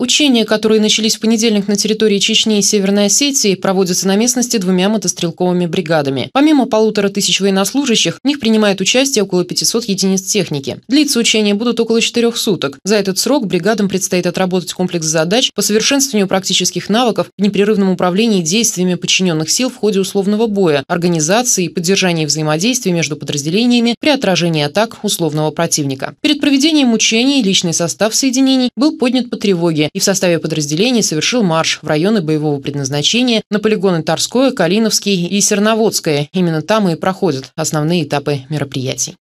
Учения, которые начались в понедельник на территории Чечни и Северной Осетии, проводятся на местности двумя мотострелковыми бригадами. Помимо полутора тысяч военнослужащих, в них принимает участие около 500 единиц техники. Длиться учения будут около четырех суток. За этот срок бригадам предстоит отработать комплекс задач по совершенствованию практических навыков в непрерывном управлении действиями подчиненных сил в ходе условного боя, организации и поддержании взаимодействия между подразделениями при отражении атак условного противника. Перед проведением учений личный состав соединений был поднят по тревоге и в составе подразделений совершил марш в районы боевого предназначения на полигоны Тарское, Калиновский и Серноводское. Именно там и проходят основные этапы мероприятий.